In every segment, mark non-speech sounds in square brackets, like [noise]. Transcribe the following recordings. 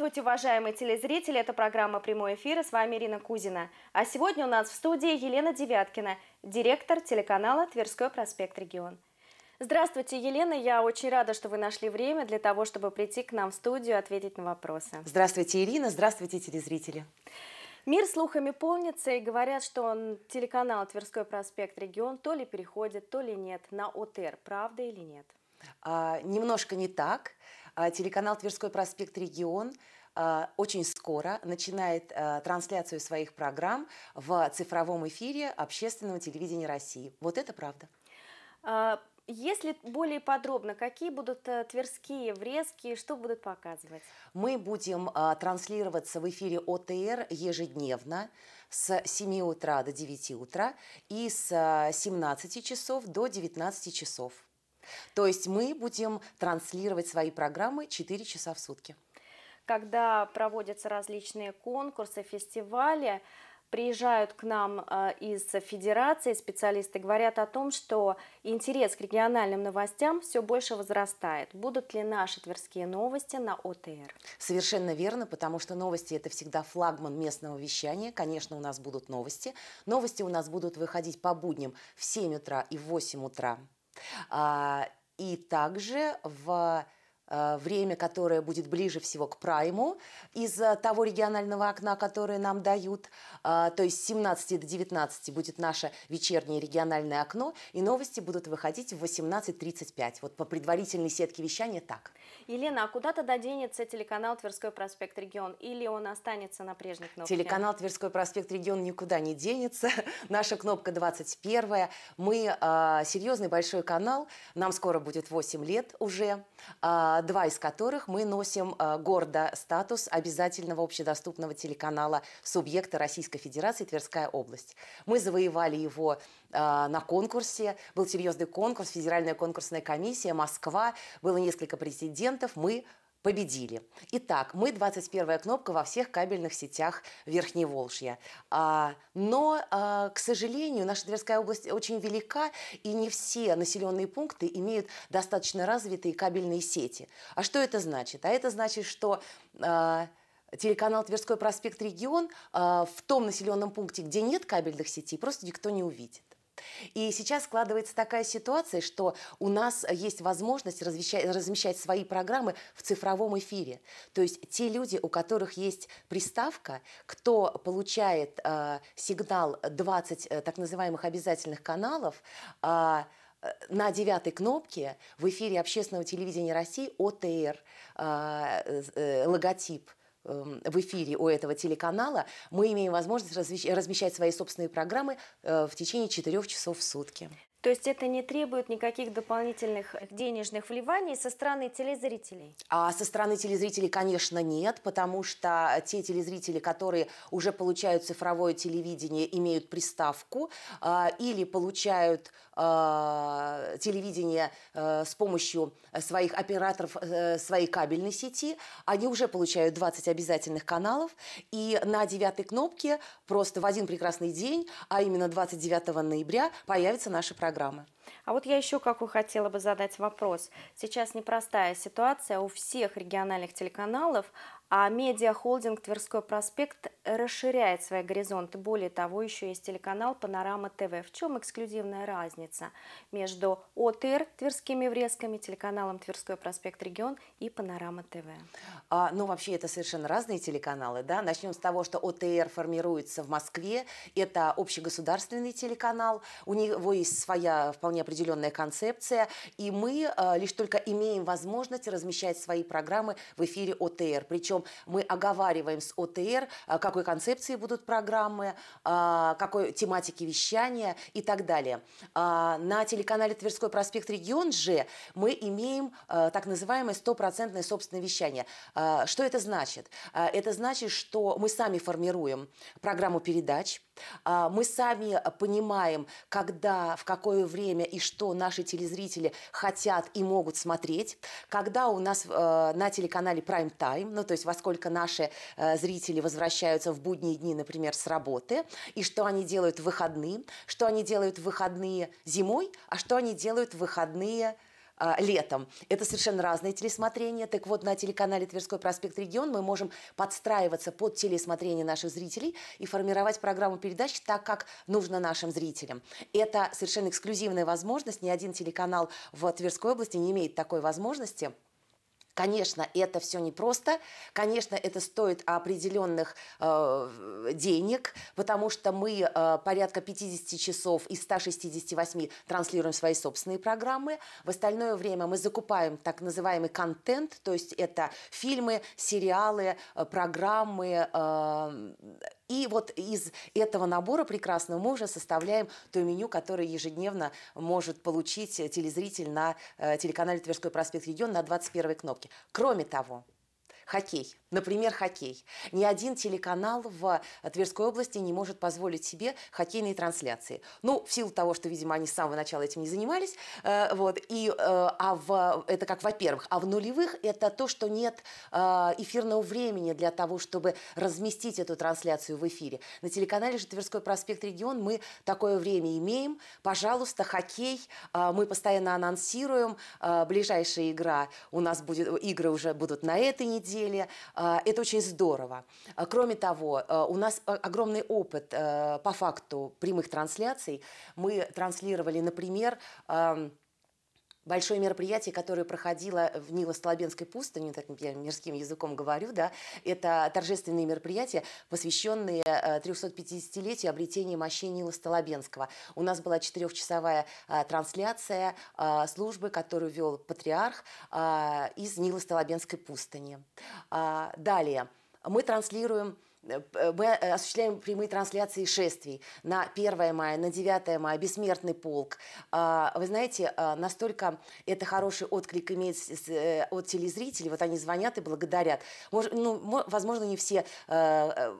Здравствуйте, уважаемые телезрители! Это программа «Прямой эфир» и с вами Ирина Кузина. А сегодня у нас в студии Елена Девяткина, директор телеканала «Тверской проспект Регион». Здравствуйте, Елена. Я очень рада, что вы нашли время для того, чтобы прийти к нам в студию и ответить на вопросы. Здравствуйте, Ирина. Здравствуйте, телезрители. Мир слухами полнится и говорят, что он, телеканал «Тверской проспект Регион» то ли переходит, то ли нет на ОТР. Правда или нет? А, немножко не так. А, телеканал «Тверской проспект Регион» а, очень скоро начинает трансляцию своих программ в цифровом эфире общественного телевидения России. Вот это правда. Если более подробно, какие будут э, тверские врезки, что будут показывать? Мы будем а, транслироваться в эфире ОТР ежедневно с 7 утра до 9 утра и с 17 часов до 19 часов. То есть мы будем транслировать свои программы 4 часа в сутки. Когда проводятся различные конкурсы, фестивали, приезжают к нам э, из федерации специалисты, говорят о том, что интерес к региональным новостям все больше возрастает. Будут ли наши тверские новости на ОТР? Совершенно верно, потому что новости – это всегда флагман местного вещания. Конечно, у нас будут новости. Новости у нас будут выходить по будням в 7 утра и в 8 утра а, и также в Э, время, которое будет ближе всего к прайму из э, того регионального окна, которое нам дают. Э, то есть с 17 до 19 будет наше вечернее региональное окно, и новости будут выходить в 18.35. Вот по предварительной сетке вещания так. Елена, а куда тогда денется телеканал Тверской проспект Регион? Или он останется на прежних кнопках? Телеканал Тверской проспект Регион никуда не денется. [laughs] Наша кнопка 21. Мы серьезный большой канал, нам скоро будет 8 лет уже. А, два из которых мы носим а, гордо статус обязательного общедоступного телеканала субъекта Российской Федерации Тверская область. Мы завоевали его а, на конкурсе, был серьезный конкурс, Федеральная конкурсная комиссия, Москва, было несколько президентов, мы победили. Итак, мы 21 кнопка во всех кабельных сетях Верхневолжья. А, но, а, к сожалению, наша Тверская область очень велика, и не все населенные пункты имеют достаточно развитые кабельные сети. А что это значит? А это значит, что... А, телеканал Тверской проспект Регион а, в том населенном пункте, где нет кабельных сетей, просто никто не увидит. И сейчас складывается такая ситуация, что у нас есть возможность размещать, размещать свои программы в цифровом эфире. То есть те люди, у которых есть приставка, кто получает э, сигнал 20 э, так называемых обязательных каналов, а, э, на девятой кнопке в эфире общественного телевидения России ОТР а, э, э, логотип Эм, в эфире у этого телеканала, мы имеем возможность размещать свои собственные программы э, в течение четырех часов в сутки. То есть это не требует никаких дополнительных денежных вливаний со стороны телезрителей? А со стороны телезрителей, конечно, нет, потому что те телезрители, которые уже получают цифровое телевидение, имеют приставку э, или получают э, телевидение э, с помощью своих операторов э, своей кабельной сети, они уже получают 20 обязательных каналов, и на девятой кнопке просто в один прекрасный день, а именно 29 ноября, появится наша программа программы. А вот я еще какой хотела бы задать вопрос. Сейчас непростая ситуация у всех региональных телеканалов, а медиахолдинг «Тверской проспект» расширяет свои горизонты. Более того, еще есть телеканал «Панорама ТВ». В чем эксклюзивная разница между ОТР «Тверскими врезками», телеканалом «Тверской проспект Регион» и «Панорама ТВ»? А, ну, вообще, это совершенно разные телеканалы, да? Начнем с того, что ОТР формируется в Москве. Это общегосударственный телеканал. У него есть своя вполне определенная концепция. И мы а, лишь только имеем возможность размещать свои программы в эфире ОТР. Причем причем мы оговариваем с ОТР, а, какой концепции будут программы, а, какой тематики вещания и так далее. А, на телеканале «Тверской проспект Регион» же мы имеем так называемое стопроцентное собственное вещание. Что это значит? Это значит, что мы сами формируем программу передач – а, мы сами понимаем, когда, в какое время и что наши телезрители хотят и могут смотреть, когда у нас э, на телеканале Prime Time, ну то есть во сколько наши э, зрители возвращаются в будние дни, например, с работы, и что они делают в выходные, что они делают в выходные зимой, а что они делают в выходные а, летом. Это совершенно разные телесмотрения. Так вот, на телеканале Тверской проспект Регион мы можем подстраиваться под телесмотрение наших зрителей и формировать программу передач так, как нужно нашим зрителям. Это совершенно эксклюзивная возможность. Ни один телеканал в Тверской области не имеет такой возможности. Конечно, это все непросто, конечно, это стоит определенных э, денег, потому что мы э, порядка 50 часов из 168 транслируем свои собственные программы, в остальное время мы закупаем так называемый контент, то есть это фильмы, сериалы, э, программы, э, и вот из этого набора прекрасного мы уже составляем то меню, которое ежедневно может получить телезритель на э, телеканале Тверской проспект Регион на 21 кнопке. Кроме того, Хоккей. Например, хоккей. Ни один телеканал в э, Тверской области не может позволить себе хоккейные трансляции. Ну, в силу того, что, видимо, они с самого начала этим не занимались. Э, вот, и, э, а в, это как во-первых. А в нулевых это то, что нет э, эфирного времени для того, чтобы разместить эту трансляцию в эфире. На телеканале же Тверской проспект Регион мы такое время имеем. Пожалуйста, хоккей. Э, мы постоянно анонсируем. Э, ближайшая игра у нас будет, игры уже будут на этой неделе деле э, это очень здорово. Э, кроме того, э, у нас огромный опыт по факту прямых трансляций. Мы транслировали, например, эм, большое мероприятие, которое проходило в Нило-Столобенской пустыне, так я мирским языком говорю, да, это торжественные мероприятия, посвященные 350-летию э, обретения мощей Нила Столобенского. У нас была четырехчасовая э, трансляция э, службы, которую вел патриарх из Нила Столобенской пустыни. Далее мы транслируем Э, мы э, осуществляем прямые трансляции шествий на 1 мая, на 9 мая, «Бессмертный полк». А, вы знаете, а, настолько это хороший отклик имеет э, от телезрителей. Вот они звонят и благодарят. Ну, возможно, не все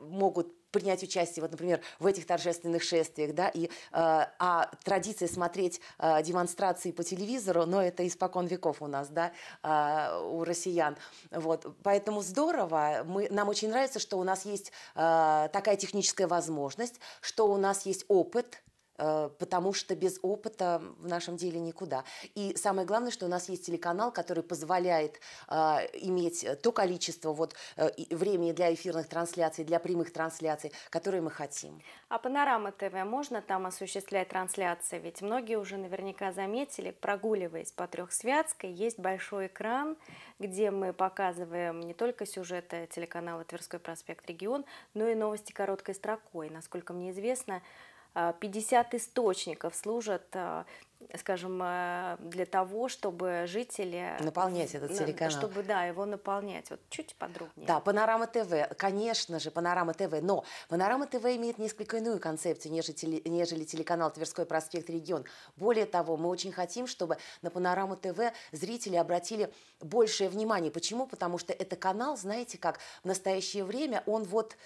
могут принять участие, вот, например, в этих торжественных шествиях, да, и, э, а традиция смотреть э, демонстрации по телевизору, но это испокон веков у нас, да, э, у россиян, вот, поэтому здорово, мы, нам очень нравится, что у нас есть э, такая техническая возможность, что у нас есть опыт – Э, потому что без опыта в нашем деле никуда. И самое главное, что у нас есть телеканал, который позволяет а, иметь то количество вот, э, времени для эфирных трансляций, для прямых трансляций, которые мы хотим. А Панорама ТВ, можно там осуществлять трансляции? Ведь многие уже наверняка заметили, прогуливаясь по Трехсвятской, есть большой экран, где мы показываем не только сюжеты э, телеканала «Тверской проспект Регион», но и новости короткой строкой. Насколько мне известно, 50 а, источников служат а, скажем, а, для того, чтобы жители... Наполнять этот телеканал. Чтобы, да, его наполнять. Вот чуть подробнее. Да, Панорама ТВ, конечно же, Панорама ТВ, но Панорама ТВ имеет несколько иную концепцию, нежели, нежели телеканал Тверской проспект Регион. Более того, мы очень хотим, чтобы на Панораму ТВ зрители обратили большее внимание. Почему? Потому что это канал, знаете как, в настоящее время он вот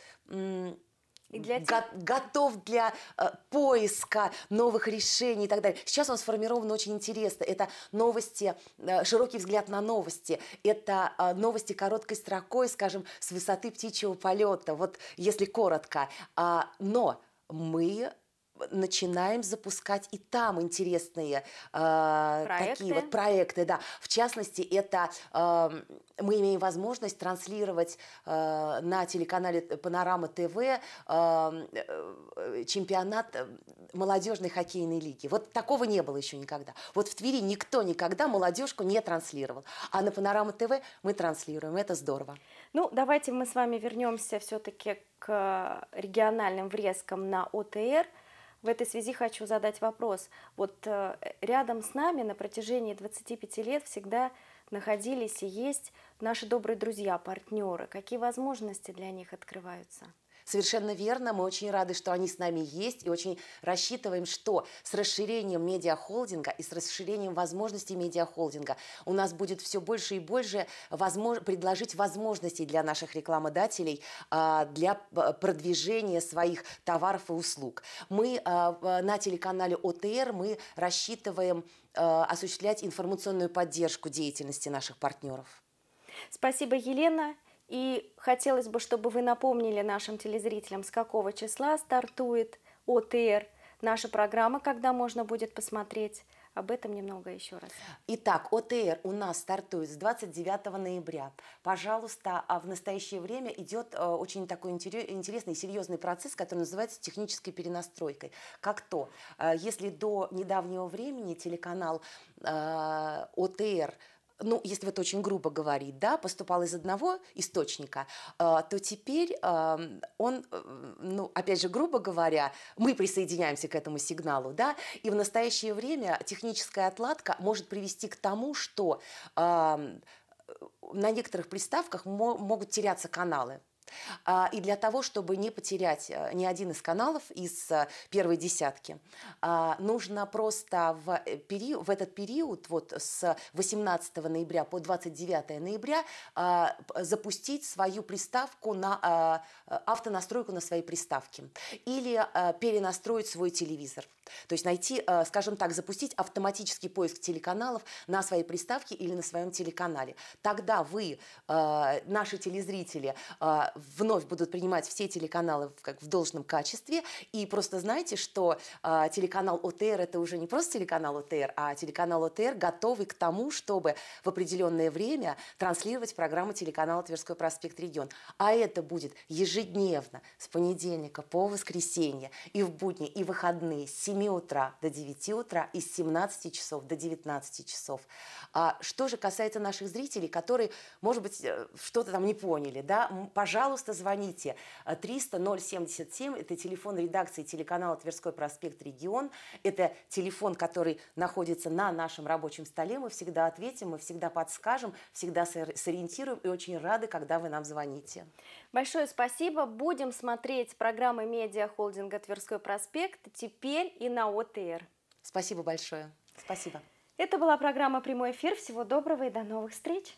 и для тех... го- готов для э, поиска новых решений и так далее. Сейчас он сформирован очень интересно. Это новости, э, широкий взгляд на новости. Это э, новости короткой строкой, скажем, с высоты птичьего полета, вот если коротко. А, но мы начинаем запускать и там интересные э, такие вот проекты, да. В частности, это э, мы имеем возможность транслировать э, на телеканале Панорама ТВ э, чемпионат э, молодежной хоккейной лиги. Вот такого не было еще никогда. Вот в Твери никто никогда молодежку не транслировал, а на Панорама ТВ мы транслируем. Это здорово. Ну, давайте мы с вами вернемся все-таки к региональным врезкам на ОТР – в этой связи хочу задать вопрос. Вот э, рядом с нами на протяжении 25 лет всегда находились и есть наши добрые друзья, партнеры. Какие возможности для них открываются? Совершенно верно, мы очень рады, что они с нами есть, и очень рассчитываем, что с расширением медиахолдинга и с расширением возможностей медиахолдинга у нас будет все больше и больше возможно, предложить возможностей для наших рекламодателей а, для а, продвижения своих товаров и услуг. Мы а, на телеканале ОТР мы рассчитываем осуществлять информационную поддержку деятельности наших партнеров. Спасибо, Елена. И хотелось бы, чтобы вы напомнили нашим телезрителям, с какого числа стартует ОТР, наша программа, когда можно будет посмотреть. Об этом немного еще раз. Итак, ОТР у нас стартует с 29 ноября. Пожалуйста, а в настоящее время идет э, очень такой интересный и серьезный процесс, который называется технической перенастройкой. Как то, э, если до недавнего времени телеканал э, ОТР ну, если вот очень грубо говорить, да, поступал из одного источника, э, то теперь эм, он, э, ну, опять же, грубо говоря, мы присоединяемся к этому сигналу, да, и в настоящее время техническая отладка может привести к тому, что эм, на некоторых приставках могут теряться каналы. А, и для того, чтобы не потерять э, ни один из каналов из э, первой десятки, а, нужно просто в, э, период, в этот период, вот с 18 ноября по 29 ноября, а, запустить свою приставку на автонастройку на своей приставке или перенастроить свой телевизор. То есть найти, скажем так, запустить автоматический поиск телеканалов на своей приставке или на своем телеканале. Тогда вы, наши телезрители, вновь будут принимать все телеканалы в, как в должном качестве. И просто знайте, что э, телеканал ОТР это уже не просто телеканал ОТР, а телеканал ОТР готовый к тому, чтобы в определенное время транслировать программу телеканала Тверской проспект Регион. А это будет ежедневно с понедельника по воскресенье и в будни, и выходные с 7 утра до 9 утра и с 17 часов до 19 часов. А что же касается наших зрителей, которые, может быть, э, что-то там не поняли, да, пожалуйста, пожалуйста, звоните. 300-077, э, это телефон редакции телеканала Тверской проспект Регион. Это телефон, который находится на нашем рабочем столе. Мы всегда ответим, мы всегда подскажем, всегда сориентируем и очень рады, когда вы нам звоните. Большое спасибо. Будем смотреть программы медиа холдинга Тверской проспект теперь и на ОТР. Спасибо большое. Спасибо. Это была программа «Прямой эфир». Всего доброго и до новых встреч.